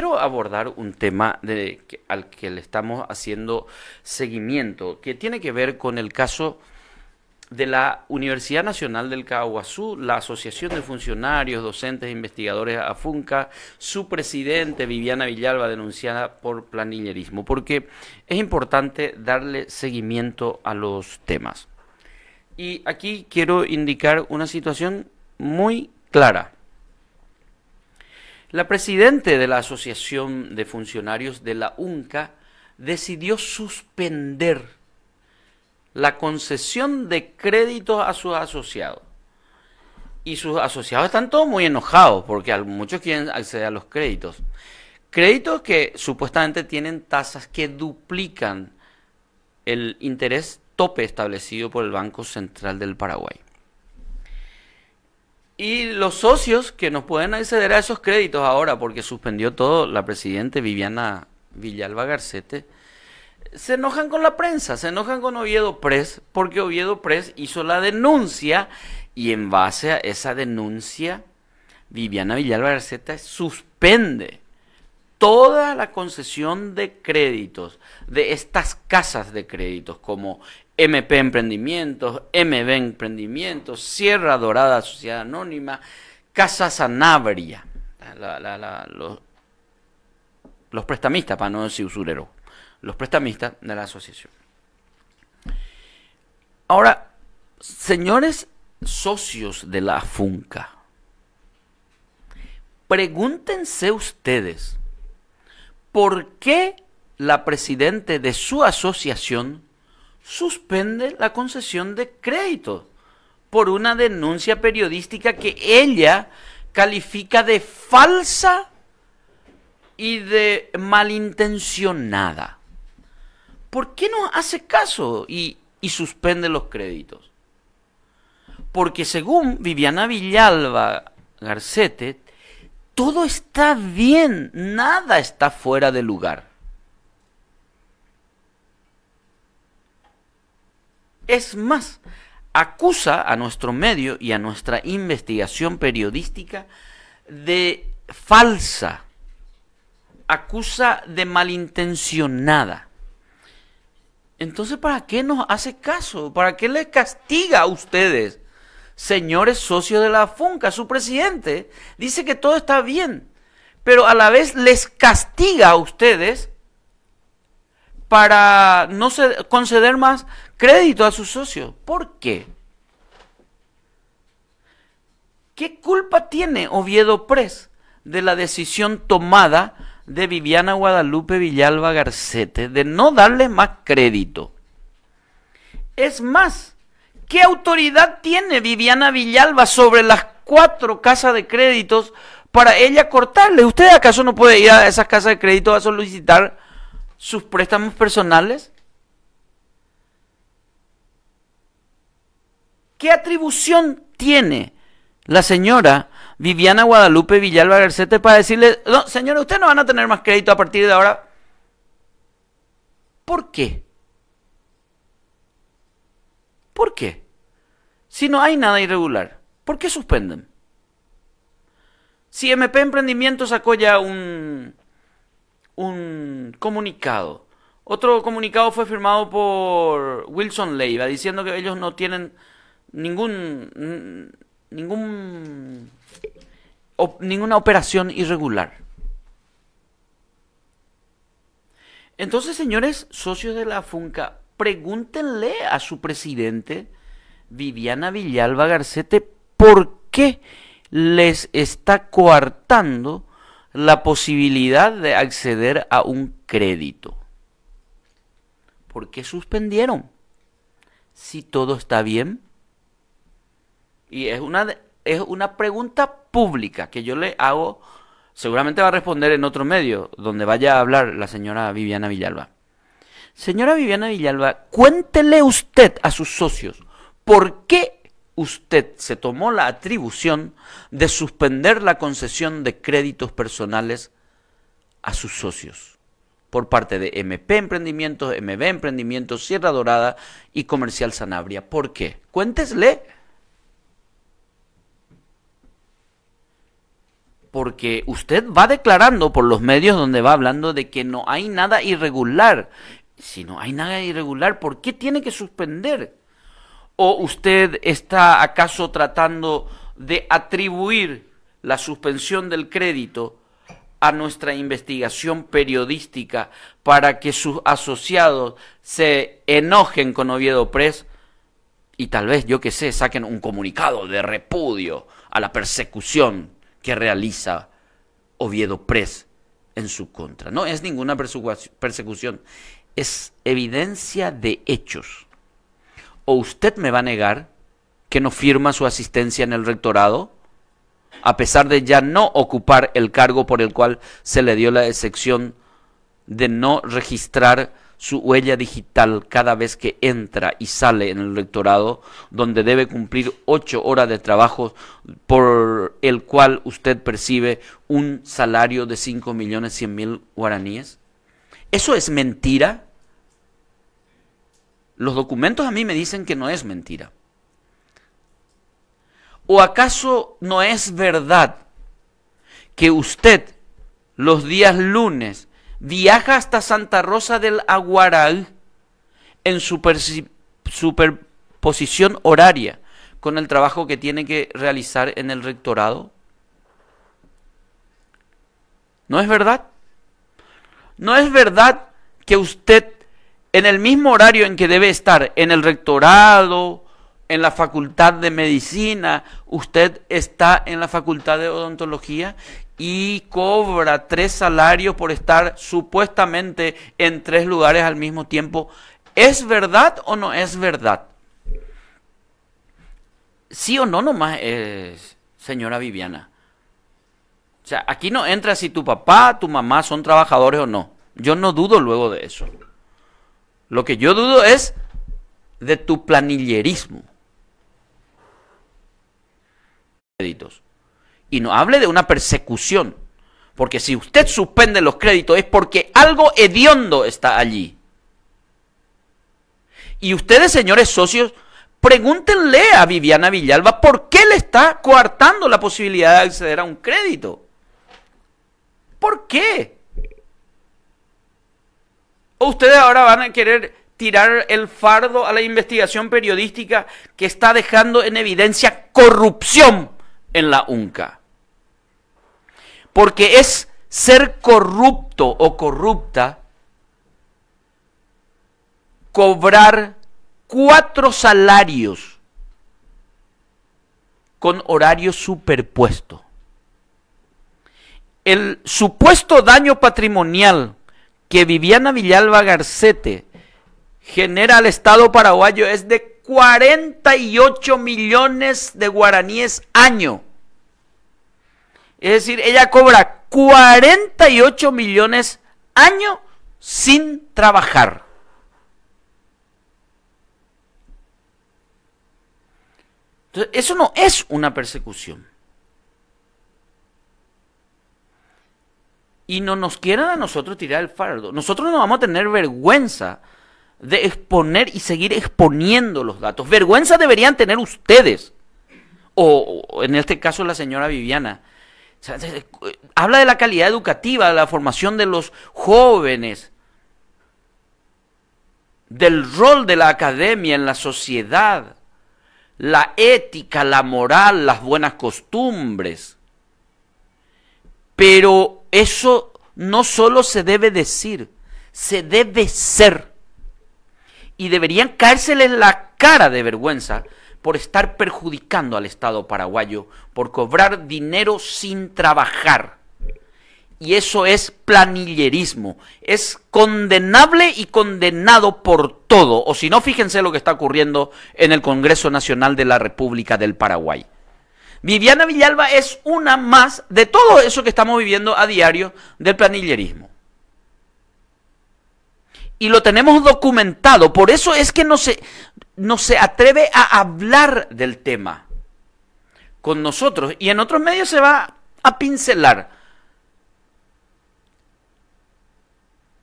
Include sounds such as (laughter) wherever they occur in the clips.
quiero abordar un tema al que le estamos haciendo seguimiento, que tiene que ver con el caso de la Universidad Nacional del Caguazú, la Asociación de Funcionarios, Docentes e Investigadores AFUNCA, su presidente Viviana Villalba denunciada por planillerismo, porque es importante darle seguimiento a los temas. Y aquí quiero indicar una situación muy clara. La presidente de la Asociación de Funcionarios de la UNCA decidió suspender la concesión de créditos a sus asociados. Y sus asociados están todos muy enojados porque muchos quieren acceder a los créditos. Créditos que supuestamente tienen tasas que duplican el interés tope establecido por el Banco Central del Paraguay. Y los socios que nos pueden acceder a esos créditos ahora, porque suspendió todo la presidente Viviana Villalba Garcete, se enojan con la prensa, se enojan con Oviedo Press, porque Oviedo Press hizo la denuncia y en base a esa denuncia, Viviana Villalba Garcete suspende toda la concesión de créditos de estas casas de créditos como MP Emprendimientos, MB Emprendimientos, Sierra Dorada Sociedad Anónima, Casa Sanabria, los, prestamistas, para no decir usurero, los prestamistas de la asociación. Ahora, señores socios de la FUNCA, pregúntense ustedes, ¿por qué la presidente de su asociación suspende la concesión de crédito por una denuncia periodística que ella califica de falsa y de malintencionada. ¿Por qué no hace caso y, y suspende los créditos? Porque según Viviana Villalba Garcete, todo está bien, nada está fuera de lugar. Es más, acusa a nuestro medio y a nuestra investigación periodística de falsa, acusa de malintencionada. Entonces, ¿para qué nos hace caso? ¿Para qué le castiga a ustedes, señores socios de la FUNCA? Su presidente dice que todo está bien, pero a la vez les castiga a ustedes para no conceder más crédito a sus socios. ¿Por qué? ¿Qué culpa tiene Oviedo Press de la decisión tomada de Viviana Guadalupe Villalba Garcete de no darle más crédito? Es más, ¿qué autoridad tiene Viviana Villalba sobre las cuatro casas de créditos para ella cortarle? ¿Usted acaso no puede ir a esas casas de crédito a solicitar sus préstamos personales? ¿Qué atribución tiene la señora Viviana Guadalupe Villalba Garcete para decirle, no, señora, ustedes no van a tener más crédito a partir de ahora? ¿Por qué? ¿Por qué? Si no hay nada irregular, ¿por qué suspenden? Si MP Emprendimiento sacó ya un, un comunicado. Otro comunicado fue firmado por Wilson Leiva diciendo que ellos no tienen ningún, ninguna operación irregular. Entonces, señores, socios de la FUNCA, pregúntenle a su presidente, Viviana Villalba Garcete, por qué les está coartando la posibilidad de acceder a un crédito. ¿Por qué suspendieron? Si todo está bien, y es una, es una pregunta pública que yo le hago, seguramente va a responder en otro medio, donde vaya a hablar la señora Viviana Villalba. Señora Viviana Villalba, cuéntele usted a sus socios por qué usted se tomó la atribución de suspender la concesión de créditos personales a sus socios por parte de MP Emprendimientos, MB Emprendimientos, Sierra Dorada y Comercial Sanabria. ¿Por qué? Cuéntesle. porque usted va declarando por los medios donde va hablando de que no hay nada irregular. Si no hay nada irregular, ¿por qué tiene que suspender? ¿O usted está acaso tratando de atribuir la suspensión del crédito a nuestra investigación periodística para que sus asociados se enojen con Oviedo Press y tal vez, yo qué sé, saquen un comunicado de repudio a la persecución que realiza Oviedo Press en su contra. No es ninguna persecución, es evidencia de hechos. O usted me va a negar que no firma su asistencia en el rectorado, a pesar de ya no ocupar el cargo por el cual se le dio la excepción de no registrar su huella digital cada vez que entra y sale en el rectorado donde debe cumplir ocho horas de trabajo por el cual usted percibe un salario de cinco millones cien mil guaraníes? ¿Eso es mentira? Los documentos a mí me dicen que no es mentira. ¿O acaso no es verdad que usted los días lunes viaja hasta Santa Rosa del Aguaral en su superposición horaria con el trabajo que tiene que realizar en el rectorado? ¿No es verdad? ¿No es verdad que usted en el mismo horario en que debe estar en el rectorado, en la facultad de medicina, usted está en la facultad de odontología y cobra tres salarios por estar supuestamente en tres lugares al mismo tiempo. ¿Es verdad o no es verdad? Sí o no nomás señora Viviana. O sea, aquí no entra si tu papá, tu mamá son trabajadores o no. Yo no dudo luego de eso. Lo que yo dudo es de tu planillerismo. Editos. Y no hable de una persecución. Porque si usted suspende los créditos es porque algo hediondo está allí. Y ustedes, señores socios, pregúntenle a Viviana Villalba por qué le está coartando la posibilidad de acceder a un crédito. ¿Por qué? ustedes ahora van a querer tirar el fardo a la investigación periodística que está dejando en evidencia corrupción en la UNCA? porque es ser corrupto o corrupta cobrar cuatro salarios con horario superpuesto. El supuesto daño patrimonial que Viviana Villalba Garcete genera al Estado paraguayo es de 48 millones de guaraníes año. Es decir, ella cobra 48 millones año sin trabajar. Entonces, eso no es una persecución. Y no nos quieran a nosotros tirar el fardo. Nosotros no vamos a tener vergüenza de exponer y seguir exponiendo los datos. Vergüenza deberían tener ustedes. o en este caso la señora Viviana habla de la calidad educativa, de la formación de los jóvenes, del rol de la academia en la sociedad, la ética, la moral, las buenas costumbres. Pero eso no solo se debe decir, se debe ser. Y deberían caérseles la cara de vergüenza por estar perjudicando al Estado paraguayo, por cobrar dinero sin trabajar. Y eso es planillerismo. Es condenable y condenado por todo. O si no, fíjense lo que está ocurriendo en el Congreso Nacional de la República del Paraguay. Viviana Villalba es una más de todo eso que estamos viviendo a diario del planillerismo y lo tenemos documentado. Por eso es que no se, no se atreve a hablar del tema con nosotros. Y en otros medios se va a pincelar.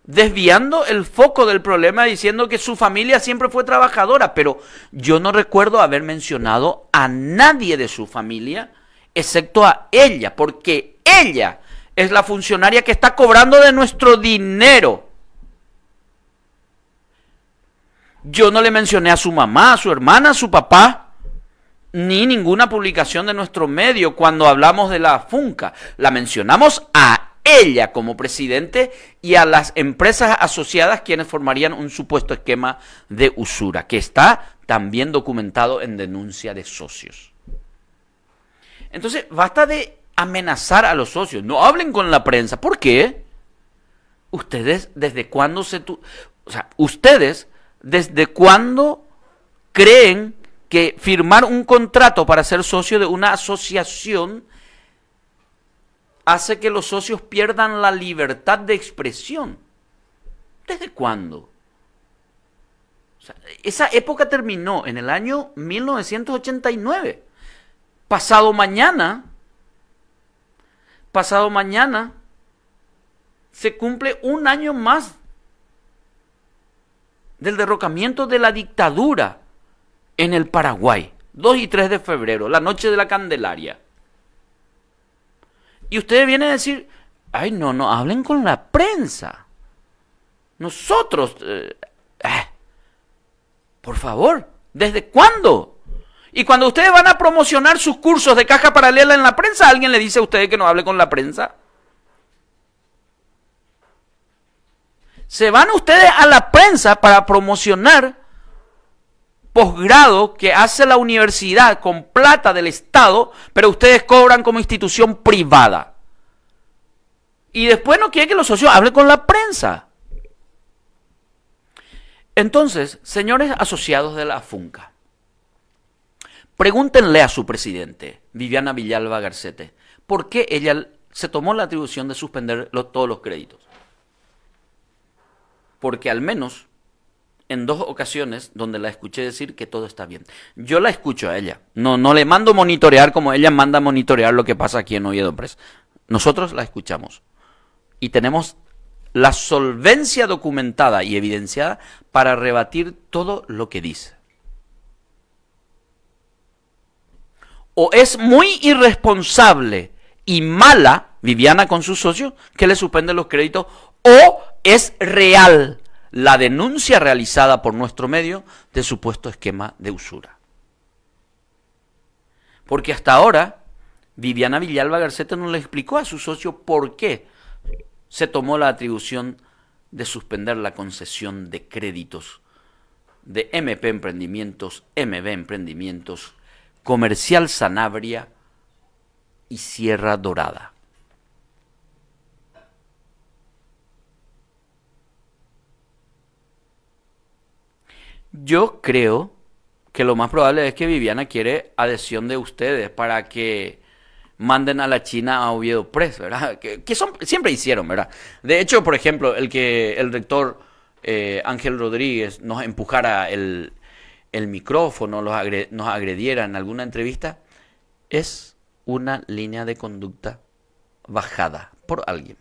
Desviando el foco del problema diciendo que su familia siempre fue trabajadora, pero yo no recuerdo haber mencionado a nadie de su familia excepto a ella, porque ella es la funcionaria que está cobrando de nuestro dinero Yo no le mencioné a su mamá, a su hermana, a su papá, ni ninguna publicación de nuestro medio cuando hablamos de la FUNCA. La mencionamos a ella como presidente y a las empresas asociadas quienes formarían un supuesto esquema de usura, que está también documentado en denuncia de socios. Entonces, basta de amenazar a los socios, no hablen con la prensa. ¿Por qué? Ustedes, ¿desde cuándo se... Tu... O sea, ustedes desde cuándo creen que firmar un contrato para ser socio de una asociación hace que los socios pierdan la libertad de expresión. ¿Desde cuándo? esa época terminó en el año 1989. Pasado mañana, pasado mañana, se cumple un año más del derrocamiento de la dictadura en el Paraguay, 2 y 3 de febrero, la noche de la Candelaria. Y ustedes vienen a decir, ay no, no, hablen con la prensa. Nosotros, eh, eh, por favor, ¿desde cuándo? Y cuando ustedes van a promocionar sus cursos de caja paralela en la prensa, alguien le dice a ustedes que no hable con la prensa. Se van ustedes a la prensa para promocionar posgrado que hace la universidad con plata del Estado, pero ustedes cobran como institución privada. Y después no quiere que los socios hablen con la prensa. Entonces, señores asociados de la FUNCA, pregúntenle a su presidente, Viviana Villalba Garcete, por qué ella se tomó la atribución de suspender todos los créditos porque al menos en dos ocasiones donde la escuché decir que todo está bien. Yo la escucho a ella. No, no le mando monitorear como ella manda monitorear lo que pasa aquí en Oviedo Press. Nosotros la escuchamos. Y tenemos la solvencia documentada y evidenciada para rebatir todo lo que dice. O es muy irresponsable y mala Viviana con su socio, que le suspende los créditos o es real la denuncia realizada por nuestro medio de supuesto esquema de usura. Porque hasta ahora Viviana Villalba Garceta no le explicó a su socio por qué se tomó la atribución de suspender la concesión de créditos de MP Emprendimientos, MB Emprendimientos, Comercial Sanabria y Sierra Dorada. Yo creo que lo más probable es que Viviana quiere adhesión de ustedes para que manden a la China a Oviedo Press, ¿verdad? (laughs) Que, siempre hicieron, ¿verdad? De hecho, por ejemplo, el que el rector eh, Ángel Rodríguez nos empujara el, el micrófono, nos agrediera en alguna entrevista, es una línea de conducta bajada por alguien.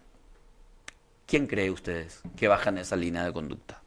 ¿Quién cree ustedes que bajan esa línea de conducta?